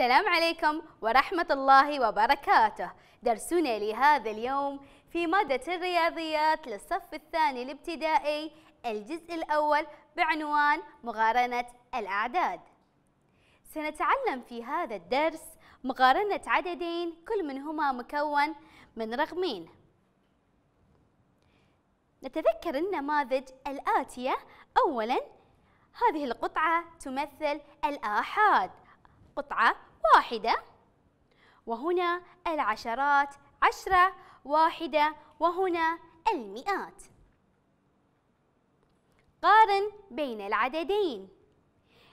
السلام عليكم ورحمة الله وبركاته درسنا لهذا اليوم في مادة الرياضيات للصف الثاني الابتدائي الجزء الأول بعنوان مقارنة الأعداد سنتعلم في هذا الدرس مقارنة عددين كل منهما مكون من رقمين نتذكر النماذج الآتية أولاً هذه القطعة تمثل الآحاد قطعة واحدة وهنا العشرات عشرة واحدة وهنا المئات قارن بين العددين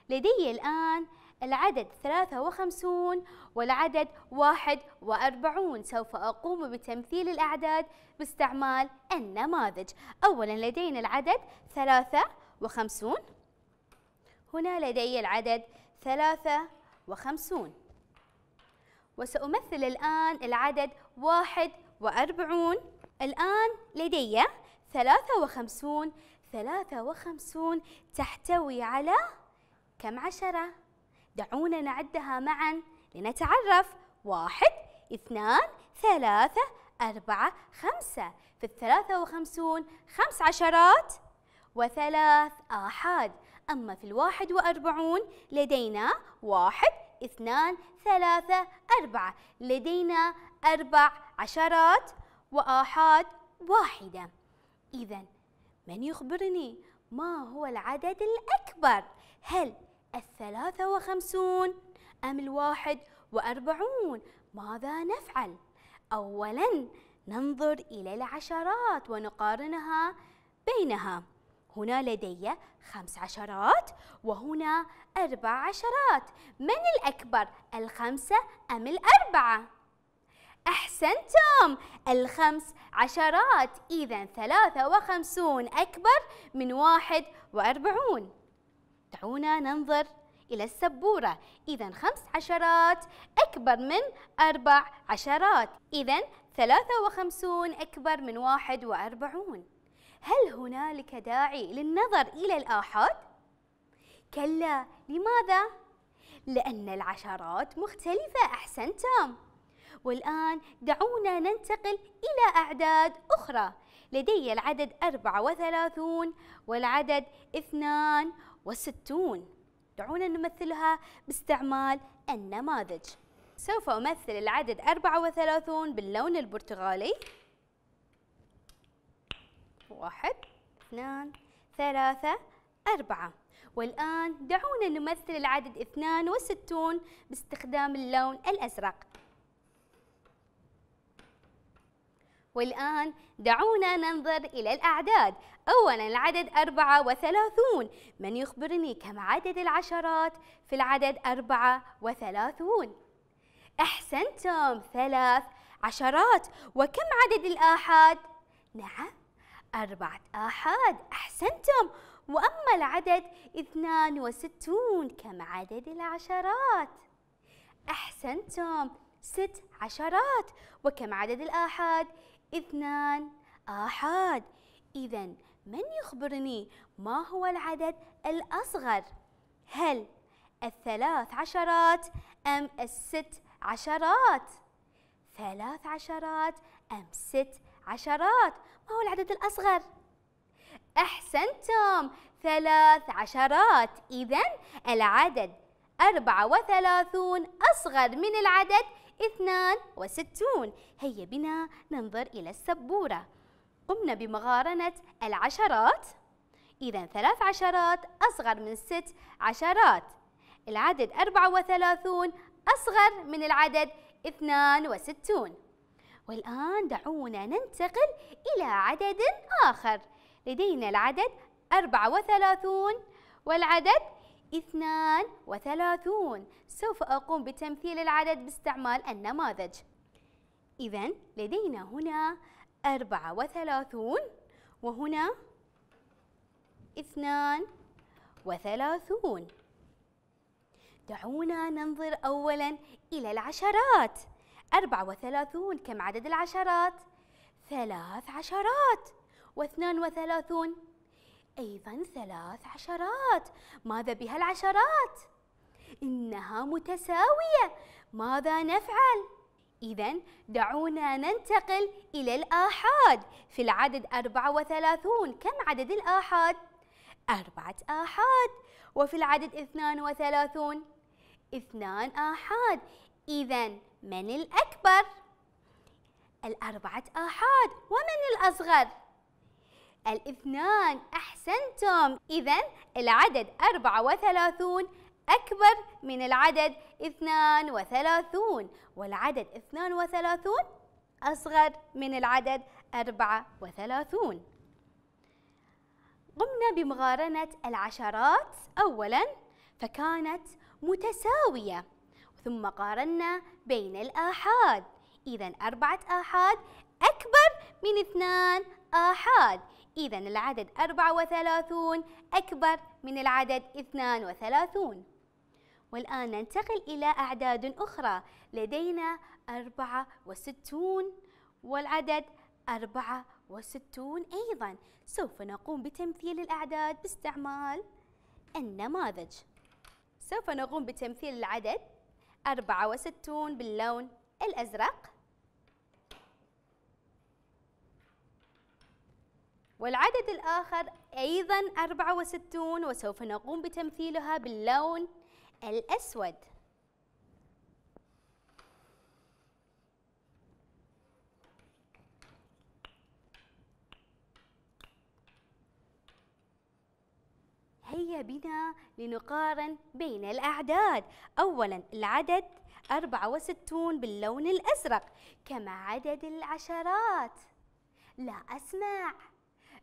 لدي الآن العدد 53 والعدد 41 سوف أقوم بتمثيل الأعداد باستعمال النماذج أولا لدينا العدد 53 هنا لدي العدد 3 وخمسون وسأمثل الآن العدد واحد وأربعون الآن لدي ثلاثة وخمسون ثلاثة وخمسون تحتوي على كم عشرة؟ دعونا نعدها معا لنتعرف واحد اثنان ثلاثة أربعة خمسة في الثلاثة وخمسون خمس عشرات وثلاث آحاد أما في الواحد وأربعون لدينا واحد اثنان ثلاثة أربعة لدينا أربع عشرات وآحاد واحدة إذا من يخبرني ما هو العدد الأكبر؟ هل الثلاثة وخمسون أم الواحد وأربعون؟ ماذا نفعل؟ أولاً ننظر إلى العشرات ونقارنها بينها هنا لدي خمس عشرات وهنا أربع عشرات من الأكبر الخمسة أم الأربعة؟ أحسنتم الخمس عشرات إذا ثلاثة وخمسون أكبر من واحد وأربعون دعونا ننظر إلى السبورة إذا خمس عشرات أكبر من أربع عشرات إذا ثلاثة وخمسون أكبر من واحد وأربعون هل هنالك داعي للنظر إلى الآحاد؟ كلا لماذا؟ لأن العشرات مختلفة أحسنتم والآن دعونا ننتقل إلى أعداد أخرى لدي العدد 34 والعدد 62 دعونا نمثلها باستعمال النماذج سوف أمثل العدد 34 باللون البرتغالي واحد اثنان ثلاثة أربعة والآن دعونا نمثل العدد 62 باستخدام اللون الأزرق والآن دعونا ننظر إلى الأعداد أولا العدد 34 من يخبرني كم عدد العشرات في العدد 34 أحسنتم ثلاث عشرات وكم عدد الآحاد؟ نعم أربعة آحاد أحسنتم وأما العدد اثنان وستون كم عدد العشرات؟ أحسنتم ست عشرات وكم عدد الآحاد؟ اثنان آحاد إذا من يخبرني ما هو العدد الأصغر؟ هل الثلاث عشرات أم الست عشرات؟ ثلاث عشرات أم ست عشرات ما هو العدد الأصغر؟ أحسنتم ثلاث عشرات إذا العدد أربعة وثلاثون أصغر من العدد اثنان وستون هيا بنا ننظر إلى السبورة قمنا بمقارنة العشرات إذا ثلاث عشرات أصغر من ست عشرات العدد أربعة وثلاثون أصغر من العدد اثنان وستون والآن دعونا ننتقل إلى عدد آخر لدينا العدد 34 والعدد 32 سوف أقوم بتمثيل العدد باستعمال النماذج إذا لدينا هنا 34 وهنا 32 دعونا ننظر أولا إلى العشرات أربعة وثلاثون كم عدد العشرات؟ ثلاث عشرات واثنان وثلاثون أيضا ثلاث عشرات ماذا بها العشرات؟ إنها متساوية ماذا نفعل؟ إذا دعونا ننتقل إلى الآحاد في العدد أربعة وثلاثون كم عدد الآحاد؟ أربعة آحاد وفي العدد اثنان وثلاثون اثنان آحاد إذا من الأكبر؟ الأربعة آحاد ومن الأصغر؟ الاثنان أحسنتم إذا العدد أربعة وثلاثون أكبر من العدد اثنان وثلاثون والعدد اثنان وثلاثون أصغر من العدد أربعة وثلاثون قمنا بمقارنة العشرات أولا فكانت متساوية ثم قارنا بين الآحاد إذا أربعة آحاد أكبر من اثنان آحاد إذا العدد أربعة وثلاثون أكبر من العدد اثنان وثلاثون والآن ننتقل إلى أعداد أخرى لدينا أربعة وستون والعدد أربعة وستون أيضا سوف نقوم بتمثيل الأعداد باستعمال النماذج سوف نقوم بتمثيل العدد 64 باللون الأزرق والعدد الآخر أيضا 64 وسوف نقوم بتمثيلها باللون الأسود النهائية بنا لنقارن بين الأعداد أولا العدد 64 باللون الأزرق كما عدد العشرات لا أسمع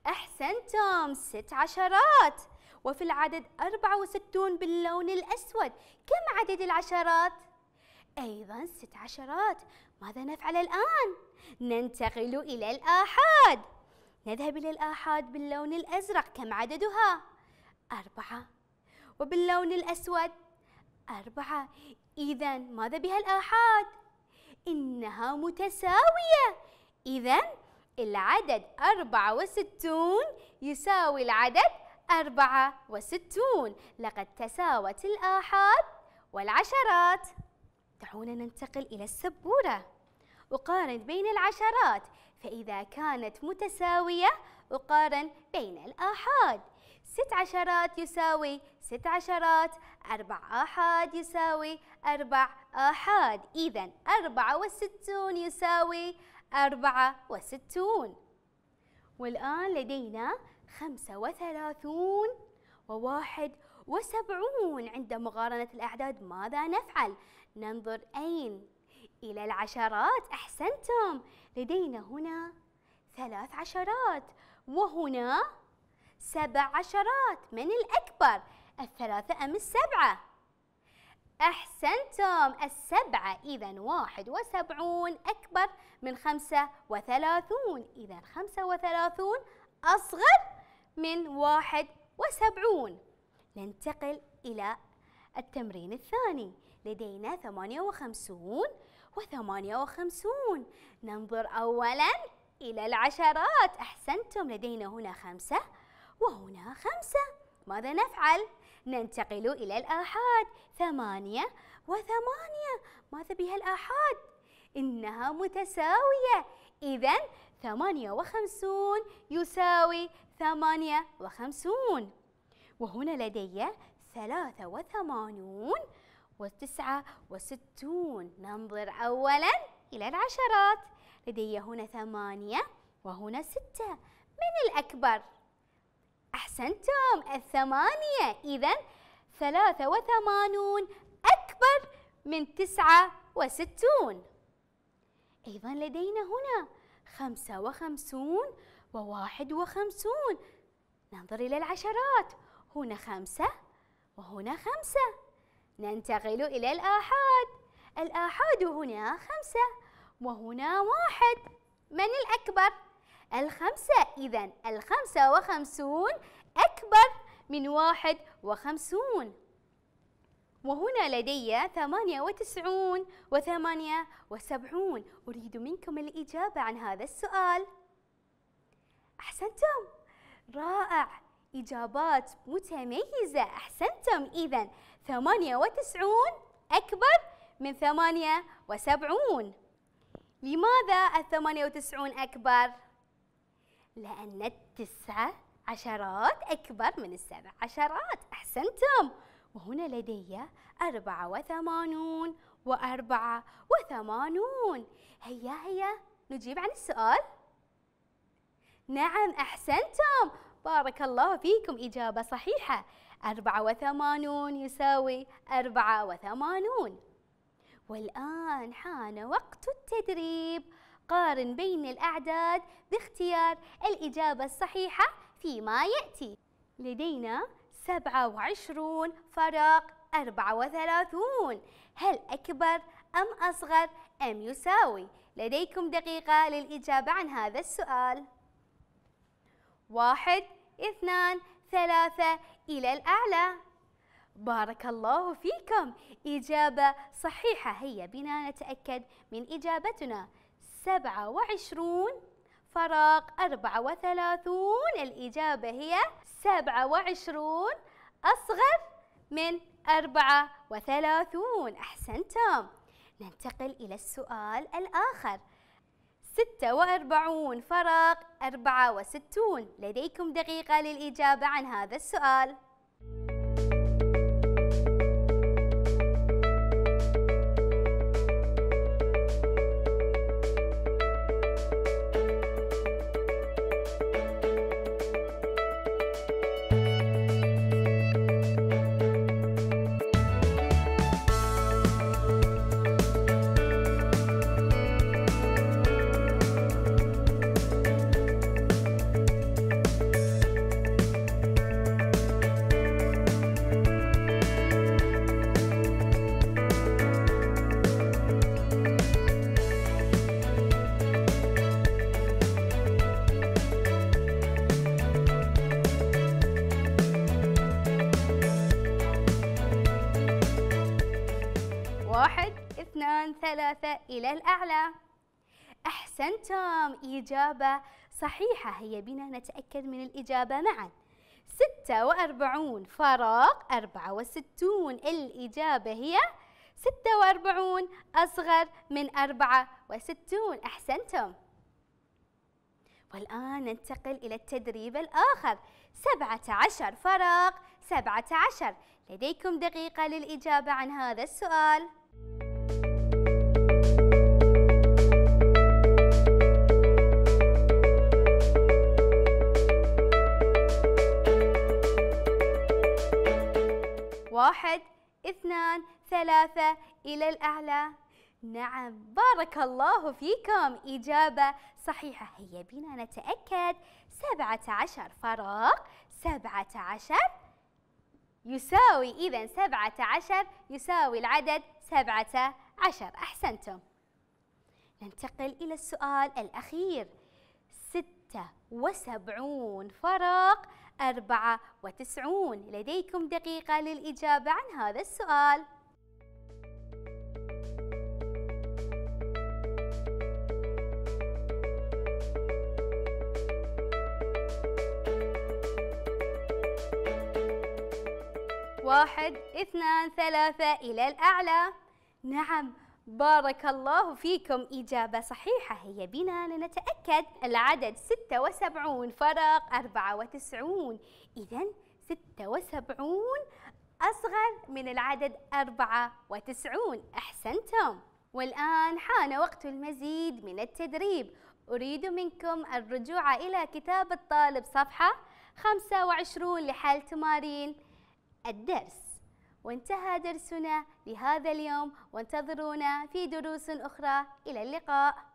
أحسنتم ست عشرات وفي العدد 64 باللون الأسود كم عدد العشرات؟ أيضا ست عشرات ماذا نفعل الآن؟ ننتقل إلى الآحاد نذهب إلى الآحاد باللون الأزرق كم عددها؟ أربعة وباللون الأسود أربعة إذا ماذا بها الآحاد؟ إنها متساوية إذا العدد أربعة وستون يساوي العدد أربعة وستون لقد تساوت الآحاد والعشرات دعونا ننتقل إلى السبورة أقارن بين العشرات فإذا كانت متساوية أقارن بين الآحاد ست عشرات يساوي ست عشرات أربع آحاد يساوي أربع آحاد إذا أربعة وستون يساوي أربعة وستون والآن لدينا خمسة وثلاثون وواحد وسبعون عند مقارنة الأعداد ماذا نفعل؟ ننظر أين؟ إلى العشرات أحسنتم لدينا هنا ثلاث عشرات وهنا سبع عشرات من الأكبر الثلاثة أم السبعة أحسنتم السبعة إذا واحد وسبعون أكبر من خمسة وثلاثون إذا خمسة وثلاثون أصغر من واحد وسبعون ننتقل إلى التمرين الثاني لدينا ثمانية وخمسون وثمانية وخمسون ننظر أولا إلى العشرات أحسنتم لدينا هنا خمسة وهنا خمسة ماذا نفعل؟ ننتقل إلى الآحاد ثمانية وثمانية ماذا بها الآحاد؟ إنها متساوية إذا ثمانية وخمسون يساوي ثمانية وخمسون وهنا لدي ثلاثة وثمانون وتسعة وستون ننظر أولا إلى العشرات لدي هنا ثمانية وهنا ستة من الأكبر؟ أحسنتم الثمانية إذا ثلاثة وثمانون أكبر من تسعة وستون أيضا لدينا هنا خمسة وخمسون وواحد وخمسون ننظر إلى العشرات هنا خمسة وهنا خمسة ننتقل إلى الآحاد الآحاد هنا خمسة وهنا واحد من الأكبر؟ الخمسة إذا الخمسة وخمسون أكبر من واحد وخمسون وهنا لدي ثمانية وتسعون وثمانية وسبعون أريد منكم الإجابة عن هذا السؤال أحسنتم رائع إجابات متميزة أحسنتم إذا ثمانية وتسعون أكبر من ثمانية وسبعون لماذا الثمانية وتسعون أكبر؟ لأن التسعة عشرات أكبر من السبع عشرات أحسنتم وهنا لدي أربعة وثمانون وأربعة وثمانون هيا هيا نجيب عن السؤال نعم أحسنتم بارك الله فيكم إجابة صحيحة أربعة وثمانون يساوي أربعة وثمانون والآن حان وقت التدريب قارن بين الأعداد باختيار الإجابة الصحيحة فيما يأتي لدينا 27 فراغ 34 هل أكبر أم أصغر أم يساوي؟ لديكم دقيقة للإجابة عن هذا السؤال واحد اثنان ثلاثة إلى الأعلى بارك الله فيكم إجابة صحيحة هيا بنا نتأكد من إجابتنا سبعة وعشرون فراغ أربعة وثلاثون الإجابة هي سبعة وعشرون أصغر من أربعة وثلاثون أحسنتم ننتقل إلى السؤال الآخر ستة وأربعون فراغ أربعة وستون لديكم دقيقة للإجابة عن هذا السؤال اثنان ثلاثة إلى الأعلى أحسنتم إجابة صحيحة هيا بنا نتأكد من الإجابة معا ستة وأربعون فراغ أربعة وستون الإجابة هي ستة وأربعون أصغر من أربعة وستون أحسنتم والآن ننتقل إلى التدريب الآخر سبعة عشر فراغ سبعة عشر لديكم دقيقة للإجابة عن هذا السؤال واحد اثنان ثلاثة إلى الأعلى نعم بارك الله فيكم إجابة صحيحة هيا بنا نتأكد سبعة عشر فراغ سبعة عشر يساوي إذا سبعة عشر يساوي العدد سبعة عشر أحسنتم ننتقل إلى السؤال الأخير ستة وسبعون فراغ 94 لديكم دقيقة للإجابة عن هذا السؤال واحد اثنان ثلاثة إلى الأعلى نعم بارك الله فيكم إجابة صحيحة هي بنا لنتأكد العدد 76 فرق 94 إذا 76 أصغر من العدد 94 أحسنتم والآن حان وقت المزيد من التدريب أريد منكم الرجوع إلى كتاب الطالب صفحة 25 لحال تمارين الدرس وانتهى درسنا لهذا اليوم وانتظرونا في دروس أخرى إلى اللقاء